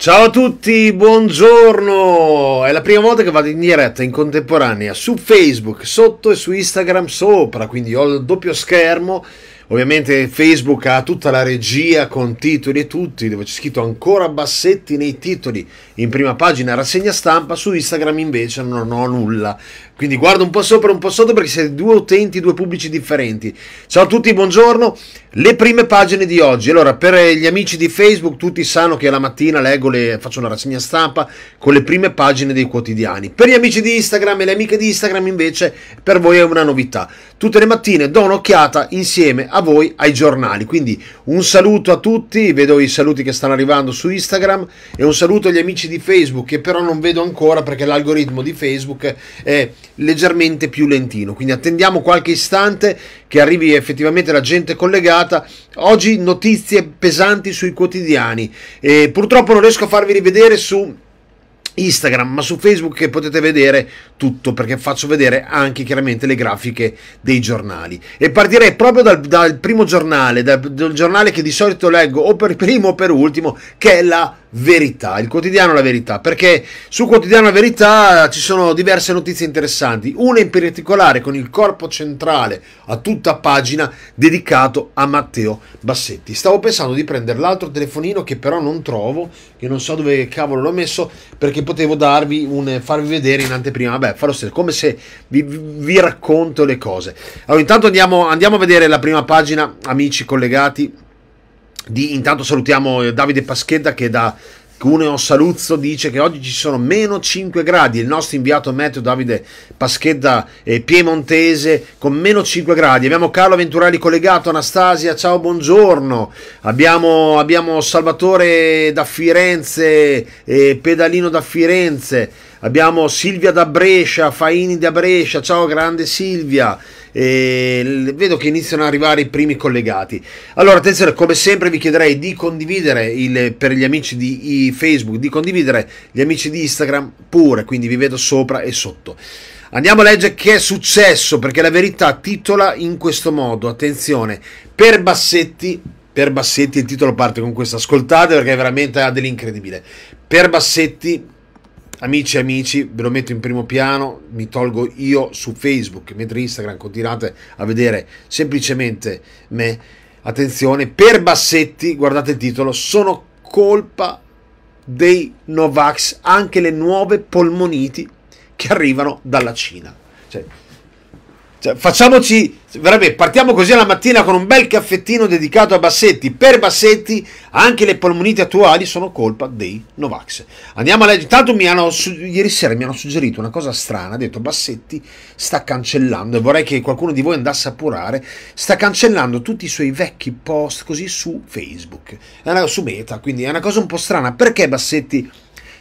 Ciao a tutti, buongiorno! È la prima volta che vado in diretta in contemporanea su Facebook sotto e su Instagram sopra, quindi ho il doppio schermo. Ovviamente Facebook ha tutta la regia con titoli e tutti, dove c'è scritto ancora bassetti nei titoli in prima pagina rassegna stampa, su Instagram invece non ho nulla. Quindi guardo un po' sopra e un po' sotto perché siete due utenti, due pubblici differenti. Ciao a tutti, buongiorno. Le prime pagine di oggi. Allora, per eh, gli amici di Facebook, tutti sanno che la mattina leggo le, faccio una rassegna stampa con le prime pagine dei quotidiani. Per gli amici di Instagram e le amiche di Instagram, invece, per voi è una novità. Tutte le mattine do un'occhiata insieme a voi ai giornali. Quindi un saluto a tutti, vedo i saluti che stanno arrivando su Instagram e un saluto agli amici di Facebook che però non vedo ancora perché l'algoritmo di Facebook è leggermente più lentino. Quindi attendiamo qualche istante che arrivi effettivamente la gente collegata. Oggi notizie pesanti sui quotidiani. E purtroppo non riesco a farvi rivedere su Instagram, ma su Facebook che potete vedere tutto perché faccio vedere anche chiaramente le grafiche dei giornali. E partirei proprio dal, dal primo giornale, dal, dal giornale che di solito leggo o per primo o per ultimo, che è la Verità, il quotidiano La Verità, perché su quotidiano La Verità ci sono diverse notizie interessanti, una in particolare con il corpo centrale a tutta pagina dedicato a Matteo Bassetti. Stavo pensando di prendere l'altro telefonino che però non trovo, che non so dove cavolo l'ho messo, perché potevo darvi un, farvi vedere in anteprima, vabbè, farò stesso, come se vi, vi, racconto le cose. Allora intanto andiamo, andiamo a vedere la prima pagina, amici collegati di, intanto salutiamo eh, Davide Paschetta che da Cuneo Saluzzo dice che oggi ci sono meno 5 gradi, il nostro inviato meteo Davide Paschetta eh, piemontese con meno 5 gradi, abbiamo Carlo Venturali collegato, Anastasia, ciao, buongiorno, abbiamo, abbiamo Salvatore da Firenze, eh, Pedalino da Firenze, abbiamo Silvia da Brescia, Faini da Brescia, ciao grande Silvia, e vedo che iniziano ad arrivare i primi collegati. Allora, attenzione, come sempre vi chiederei di condividere il, per gli amici di Facebook, di condividere gli amici di Instagram pure, quindi vi vedo sopra e sotto. Andiamo a leggere che è successo, perché la verità titola in questo modo, attenzione, per Bassetti, per Bassetti il titolo parte con questo, ascoltate perché è veramente ha dell'incredibile. Per Bassetti Amici e amici, ve lo metto in primo piano, mi tolgo io su Facebook, mentre Instagram continuate a vedere semplicemente me. Attenzione, per Bassetti, guardate il titolo, sono colpa dei Novax anche le nuove polmoniti che arrivano dalla Cina. Cioè, cioè, facciamoci, veramente, partiamo così alla mattina con un bel caffettino dedicato a Bassetti. Per Bassetti anche le polmonite attuali sono colpa dei Novax. Andiamo a leggere. Intanto mi hanno, ieri sera mi hanno suggerito una cosa strana, ha detto Bassetti sta cancellando, e vorrei che qualcuno di voi andasse a appurare, sta cancellando tutti i suoi vecchi post così su Facebook, su Meta, quindi è una cosa un po' strana. Perché Bassetti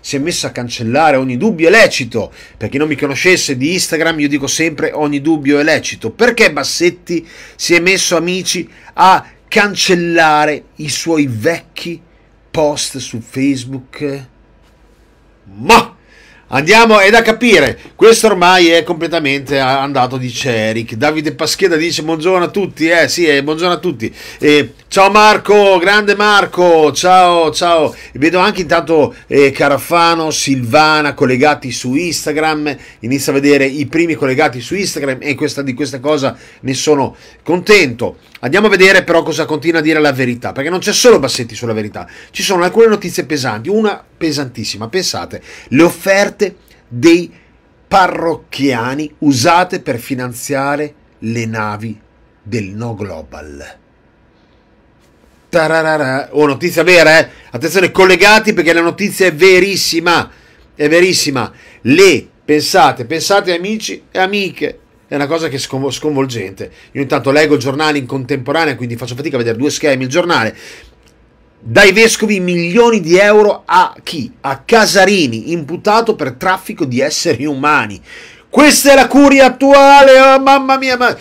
si è messa a cancellare ogni dubbio è lecito. Per chi non mi conoscesse di Instagram, io dico sempre ogni dubbio è lecito. Perché Bassetti si è messo, amici, a cancellare i suoi vecchi post su Facebook? Ma! Andiamo, è da capire, questo ormai è completamente andato, di Ceric. Davide Pascheda dice buongiorno a tutti, eh sì, eh, buongiorno a tutti. Eh, ciao Marco, grande Marco, ciao, ciao. Vedo anche intanto eh, Carafano, Silvana collegati su Instagram, inizio a vedere i primi collegati su Instagram e questa, di questa cosa ne sono contento. Andiamo a vedere però cosa continua a dire la verità, perché non c'è solo Bassetti sulla verità, ci sono alcune notizie pesanti, una pesantissima, pensate, le offerte dei parrocchiani usate per finanziare le navi del No Global. Tararara. Oh, notizia vera, eh? Attenzione, collegati perché la notizia è verissima. È verissima. Le, pensate, pensate amici e amiche, è una cosa che è sconvolgente. Io intanto leggo il giornale in contemporanea, quindi faccio fatica a vedere due schemi. Il giornale dai vescovi milioni di euro a chi? A Casarini, imputato per traffico di esseri umani. Questa è la curia attuale, oh, mamma mia, ma...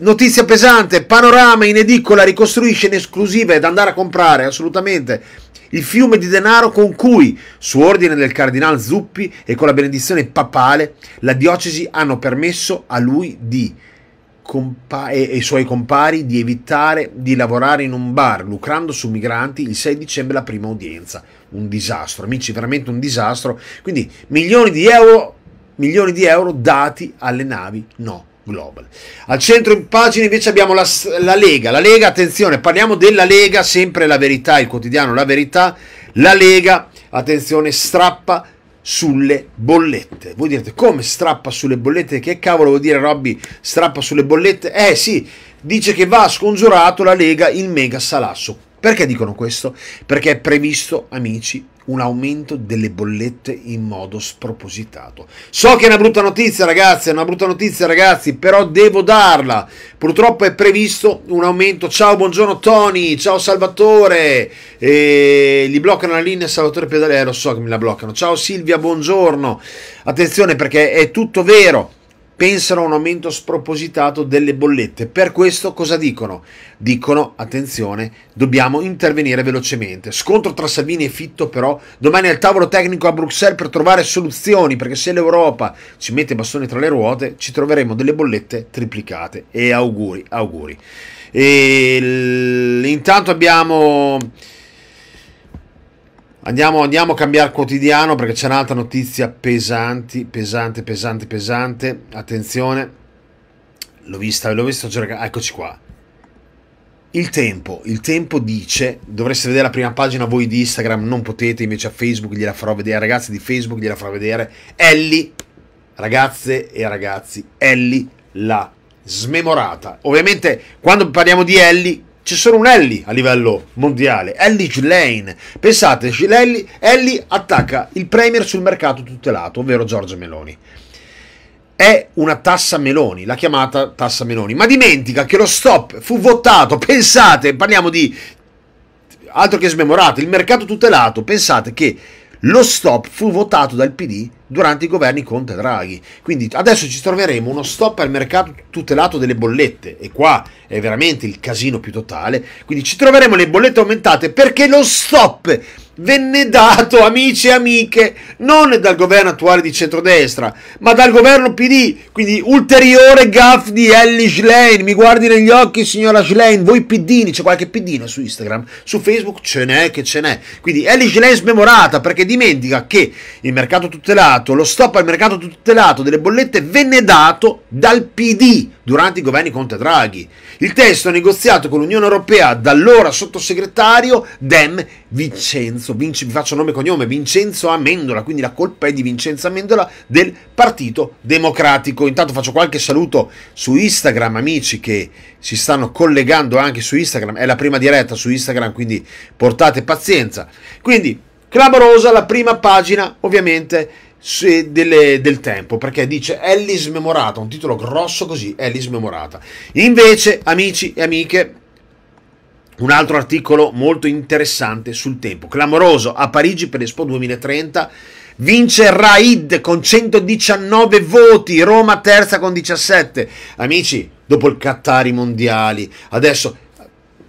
Notizia pesante, Panorama in edicola ricostruisce in esclusiva ed andare a comprare, assolutamente il fiume di denaro con cui, su ordine del cardinal Zuppi e con la benedizione papale, la diocesi hanno permesso a lui di, e ai suoi compari di evitare di lavorare in un bar lucrando su migranti il 6 dicembre la prima udienza. Un disastro, amici, veramente un disastro. Quindi milioni di euro, milioni di euro dati alle navi, no. Global. Al centro in pagina invece abbiamo la, la, Lega. La Lega, attenzione, parliamo della Lega, sempre la verità, il quotidiano La Verità. La Lega, attenzione, strappa sulle bollette. Voi direte come strappa sulle bollette? Che cavolo vuol dire Robby strappa sulle bollette? Eh sì, dice che va scongiurato la Lega il mega salasso perché dicono questo? Perché è previsto, amici, un aumento delle bollette in modo spropositato. So che è una brutta notizia, ragazzi, è una brutta notizia, ragazzi, però devo darla. Purtroppo è previsto un aumento. Ciao, buongiorno Tony, ciao Salvatore. E gli bloccano la linea Salvatore Pedalero, so che me la bloccano. Ciao Silvia, buongiorno. Attenzione perché è tutto vero pensano a un aumento spropositato delle bollette. Per questo cosa dicono? Dicono, attenzione, dobbiamo intervenire velocemente. Scontro tra Salvini e Fitto però, domani al tavolo tecnico a Bruxelles per trovare soluzioni, perché se l'Europa ci mette bastoni tra le ruote, ci troveremo delle bollette triplicate. E auguri, auguri. E l... Intanto abbiamo... Andiamo, andiamo, a cambiare quotidiano perché c'è un'altra notizia pesante, pesante, pesante, pesante. Attenzione, l'ho vista, l'ho vista, eccoci qua. Il tempo, il tempo dice, dovreste vedere la prima pagina voi di Instagram, non potete, invece a Facebook gliela farò vedere, ragazzi di Facebook gliela farò vedere. Ellie, ragazze e ragazzi, Ellie la smemorata. Ovviamente quando parliamo di Ellie ci sono un Ellie a livello mondiale, Ellie Gillane. Pensate, Ellie, Ellie attacca il Premier sul mercato tutelato, ovvero Giorgio Meloni. È una tassa Meloni, la chiamata tassa Meloni. Ma dimentica che lo stop fu votato, pensate, parliamo di altro che smemorato, il mercato tutelato, pensate che lo stop fu votato dal PD durante i governi Conte Draghi. Quindi adesso ci troveremo uno stop al mercato tutelato delle bollette e qua è veramente il casino più totale. Quindi ci troveremo le bollette aumentate perché lo stop venne dato, amici e amiche, non dal governo attuale di centrodestra, ma dal governo PD, quindi ulteriore gaff di Ellie Schlein. Mi guardi negli occhi, signora Schlein, voi piddini, c'è qualche piddino su Instagram, su Facebook ce n'è che ce n'è. Quindi Ellie Schlein smemorata perché dimentica che il mercato tutelato, lo stop al mercato tutelato delle bollette venne dato dal PD durante i governi Conte Draghi. Il testo negoziato con l'Unione Europea dall'ora sottosegretario Dem Vincenzo Vincenzo, Vinci, vi faccio nome e cognome, Vincenzo Amendola, quindi la colpa è di Vincenzo Amendola del Partito Democratico. Intanto faccio qualche saluto su Instagram, amici che si stanno collegando anche su Instagram, è la prima diretta su Instagram, quindi portate pazienza. Quindi, clamorosa la prima pagina, ovviamente, delle, del tempo perché dice Ellis Memorata, un titolo grosso così, Ellis Memorata. Invece, amici e amiche, un altro articolo molto interessante sul tempo. Clamoroso a Parigi per l'Expo 2030. Vince Raid con 119 voti, Roma terza con 17. Amici, dopo il Qattari mondiali, adesso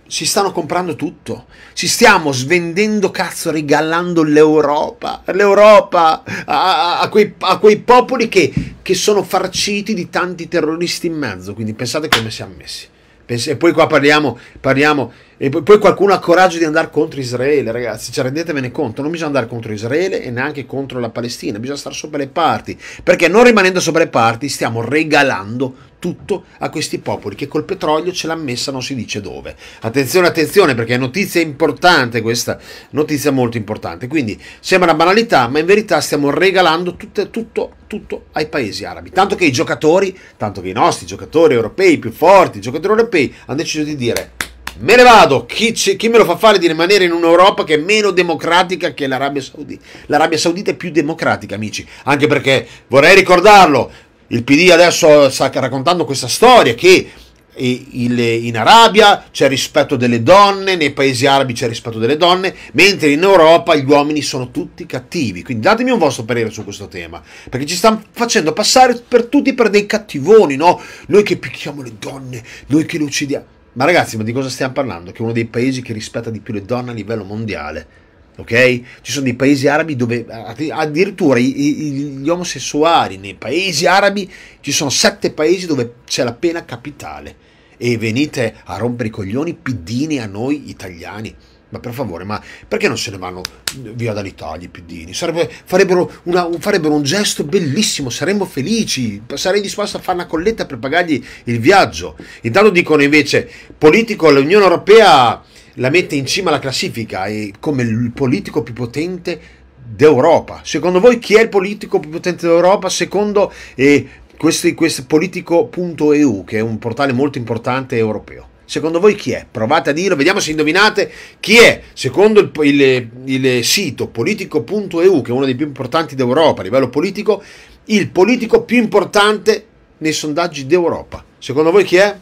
si stanno comprando tutto. Ci stiamo svendendo cazzo, regalando l'Europa. L'Europa a, a, quei, a quei, popoli che, che, sono farciti di tanti terroristi in mezzo. Quindi pensate come siamo messi. Pens- e poi qua parliamo, parliamo e poi qualcuno ha coraggio di andare contro Israele, ragazzi, cioè rendetevene conto, non bisogna andare contro Israele e neanche contro la Palestina, bisogna stare sopra le parti, perché non rimanendo sopra le parti stiamo regalando tutto a questi popoli che col petrolio ce l'ha messa non si dice dove. Attenzione, attenzione, perché è notizia importante questa, notizia molto importante. Quindi sembra una banalità, ma in verità stiamo regalando tutto, tutto, tutto ai paesi arabi. Tanto che i giocatori, tanto che i nostri giocatori europei più forti, i giocatori europei, hanno deciso di dire Me ne vado. Chi, ci, chi, me lo fa fare di rimanere in un'Europa che è meno democratica che l'Arabia Saudita? L'Arabia Saudita è più democratica, amici. Anche perché vorrei ricordarlo. Il PD adesso sta raccontando questa storia che in Arabia c'è rispetto delle donne, nei paesi arabi c'è rispetto delle donne, mentre in Europa gli uomini sono tutti cattivi. Quindi datemi un vostro parere su questo tema, perché ci stanno facendo passare per tutti per dei cattivoni, no? Noi che picchiamo le donne, noi che le uccidiamo. Ma ragazzi, ma di cosa stiamo parlando? Che è uno dei paesi che rispetta di più le donne a livello mondiale. Ok? Ci sono dei paesi arabi dove eh, addirittura gli omosessuali nei paesi arabi ci sono sette paesi dove c'è la pena capitale. E venite a rompere i coglioni piddini a noi italiani. Ma per favore, ma perché non se ne vanno via dall'Italia i piddini? Sarebbe, farebbero, una, farebbero, un gesto bellissimo, saremmo felici, sarei disposto a fare una colletta per pagargli il viaggio. Intanto dicono invece, politico, l'Unione Europea la mette in cima alla classifica e come il politico più potente d'Europa. Secondo voi chi è il politico più potente d'Europa? Secondo eh, questo, questo politico.eu, che è un portale molto importante europeo. Secondo voi chi è? Provate a dirlo, vediamo se indovinate chi è. Secondo il, il, il sito politico.eu, che è uno dei più importanti d'Europa a livello politico, il politico più importante nei sondaggi d'Europa. Secondo voi chi è?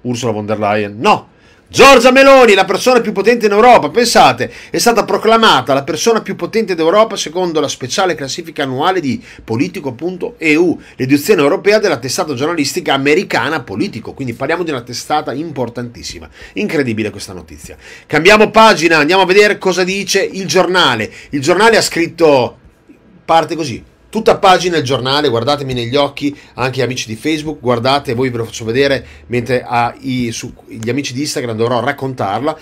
Ursula von der Leyen? No, Giorgia Meloni, la persona più potente in Europa, pensate, è stata proclamata la persona più potente d'Europa secondo la speciale classifica annuale di politico.eu, l'edizione europea della testata giornalistica americana Politico, quindi parliamo di una testata importantissima. Incredibile questa notizia. Cambiamo pagina, andiamo a vedere cosa dice il giornale. Il giornale ha scritto parte così tutta pagina il giornale, guardatemi negli occhi anche gli amici di Facebook, guardate, voi ve lo faccio vedere mentre ai, su, gli amici di Instagram dovrò raccontarla.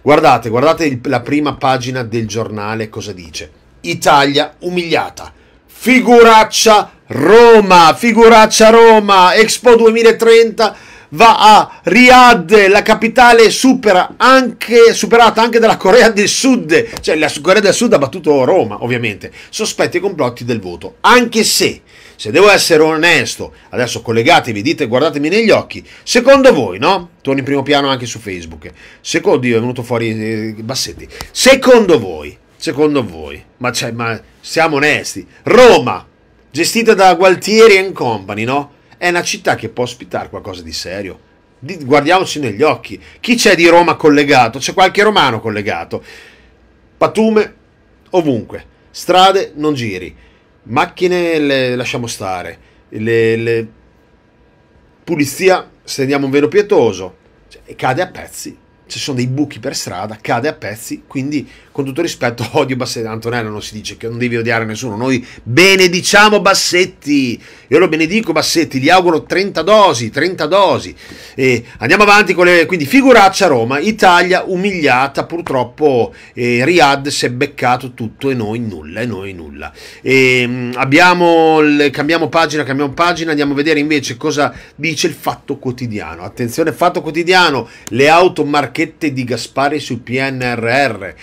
Guardate, guardate il, la prima pagina del giornale cosa dice. Italia umiliata. Figuraccia Roma, figuraccia Roma, Expo 2030 va a Riyadh, la capitale supera anche, superata anche dalla Corea del Sud, cioè la Corea del Sud ha battuto Roma ovviamente, sospetti e complotti del voto, anche se, se devo essere onesto, adesso collegatevi, dite, guardatemi negli occhi, secondo voi, no? Torno in primo piano anche su Facebook, secondo io è venuto fuori eh, Bassetti, secondo voi, secondo voi, ma, cioè, ma siamo onesti, Roma, gestita da Gualtieri and Company, no? è una città che può ospitare qualcosa di serio. Di, guardiamoci negli occhi. Chi c'è di Roma collegato? C'è qualche romano collegato. Patume ovunque, strade non giri, macchine le lasciamo stare, le, le... pulizia se andiamo un velo pietoso, cioè, cade a pezzi ci sono dei buchi per strada, cade a pezzi, quindi con tutto rispetto odio Bassetti, Antonello non si dice che non devi odiare nessuno, noi benediciamo Bassetti, io lo benedico Bassetti, gli auguro 30 dosi, 30 dosi, e andiamo avanti con le, quindi figuraccia Roma, Italia umiliata, purtroppo eh, Riyadh si è beccato tutto e noi nulla, e noi nulla. E, ehm, abbiamo, il, cambiamo pagina, cambiamo pagina, andiamo a vedere invece cosa dice il Fatto Quotidiano, attenzione Fatto Quotidiano, le auto marchette bacchette di Gaspari sul PNRR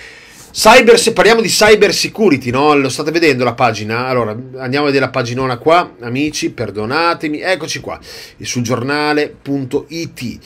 Cyber, se parliamo di cyber security, no? Lo state vedendo la pagina? Allora, andiamo a vedere la paginona qua, amici, perdonatemi. Eccoci qua, sul giornale.it.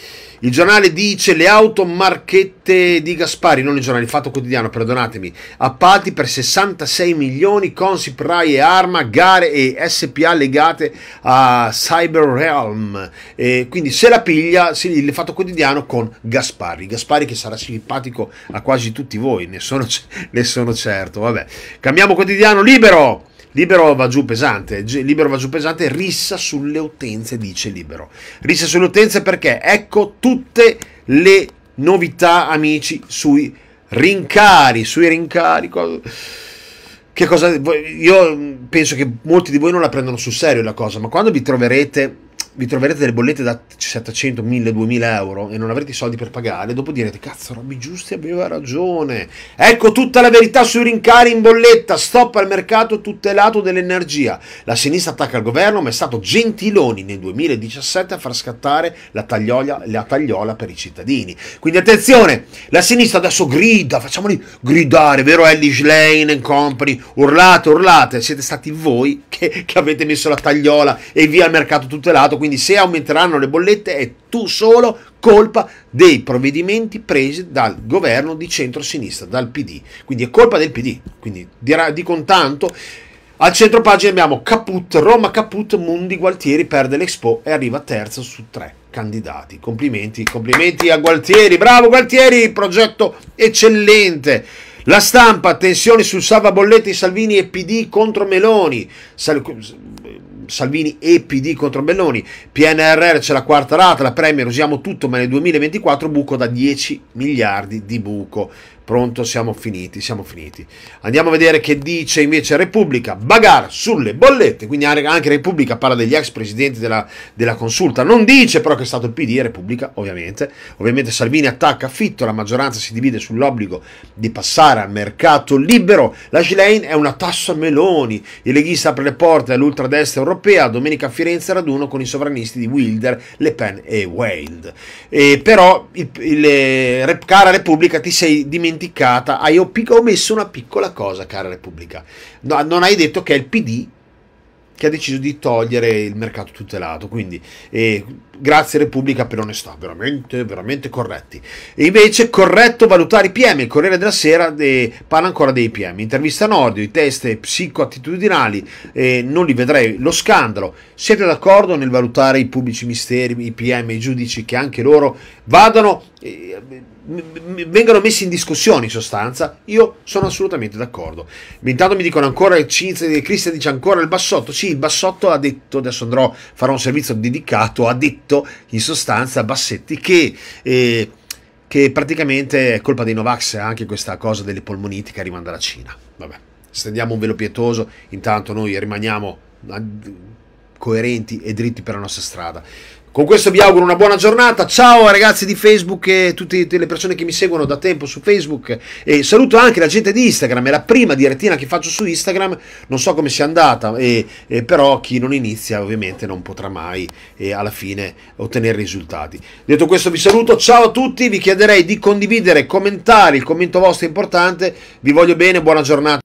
Il giornale dice le auto marchette di Gaspari, non il giornale, il fatto quotidiano, perdonatemi. Appalti per 66 milioni, Consip, Rai e Arma, gare e SPA legate a Cyber Realm. E quindi se la piglia, il fatto quotidiano con Gaspari. Gaspari che sarà simpatico a quasi tutti voi, ne sono ne sono certo. Vabbè, cambiamo quotidiano, libero! Libero va giù pesante, Libero va giù pesante, rissa sulle utenze, dice Libero. Rissa sulle utenze perché ecco tutte le novità, amici, sui rincari, sui rincari. Che cosa... Io penso che molti di voi non la prendano sul serio la cosa, ma quando vi troverete vi troverete delle bollette da 700, 1000, 2000 euro e non avrete i soldi per pagare, dopo direte cazzo Robby Giusti aveva ragione. Ecco tutta la verità sui rincari in bolletta, stop al mercato tutelato dell'energia. La sinistra attacca il governo, ma è stato Gentiloni nel 2017 a far scattare la tagliola, la tagliola per i cittadini. Quindi attenzione, la sinistra adesso grida, facciamoli gridare, vero Ellis Lane Company, urlate, urlate, siete stati voi che, che avete messo la tagliola e via al mercato tutelato quindi se aumenteranno le bollette è tu solo colpa dei provvedimenti presi dal governo di centrosinistra, dal PD. Quindi è colpa del PD. Quindi dico un tanto. Al centro pagina abbiamo Caput, Roma Caput, Mundi Gualtieri perde l'Expo e arriva terzo su tre candidati. Complimenti, complimenti a Gualtieri, bravo Gualtieri, progetto eccellente. La stampa, tensioni sul salvabollette Salvini e PD contro Meloni. Sal- Salvini e PD contro Belloni, PNRR c'è la quarta rata, la Premier usiamo tutto, ma nel 2024 buco da 10 miliardi di buco. Pronto, siamo finiti, siamo finiti. Andiamo a vedere che dice invece Repubblica, bagar sulle bollette, quindi anche Repubblica parla degli ex presidenti della, della consulta, non dice però che è stato il PD, Repubblica ovviamente, ovviamente Salvini attacca Fitto, la maggioranza si divide sull'obbligo di passare al mercato libero, la Gilein è una tassa Meloni, il leghista apre le porte all'ultradestra europea, domenica a Firenze raduno con i sovranisti di Wilder, Le Pen e Wild. E però il, il, eh, cara Repubblica ti sei dimenticato dimenticata, hai ah, omesso una piccola cosa, cara Repubblica. No, non hai detto che è il PD che ha deciso di togliere il mercato tutelato. Quindi eh, grazie Repubblica per onestà, veramente, veramente corretti. E invece corretto valutare i PM, il Corriere della Sera eh, parla ancora dei PM. Intervista Nordio, i test psicoattitudinali, eh, non li vedrei, lo scandalo. Siete d'accordo nel valutare i pubblici misteri, i PM, i giudici che anche loro vadano... Eh, vengano messi in discussione in sostanza, io sono assolutamente d'accordo. Intanto mi dicono ancora, Cristian dice ancora il bassotto, sì il bassotto ha detto, adesso andrò, farò un servizio dedicato, ha detto in sostanza Bassetti che... Eh, che praticamente è colpa dei Novax eh, anche questa cosa delle polmoniti che arriva dalla Cina. Vabbè, stendiamo un velo pietoso, intanto noi rimaniamo coerenti e dritti per la nostra strada. Con questo vi auguro una buona giornata. Ciao ragazzi di Facebook e tutte, le persone che mi seguono da tempo su Facebook. E saluto anche la gente di Instagram. È la prima direttina che faccio su Instagram. Non so come sia andata, e, e però chi non inizia ovviamente non potrà mai alla fine ottenere risultati. Detto questo vi saluto. Ciao a tutti. Vi chiederei di condividere, commentare. Il commento vostro è importante. Vi voglio bene. Buona giornata.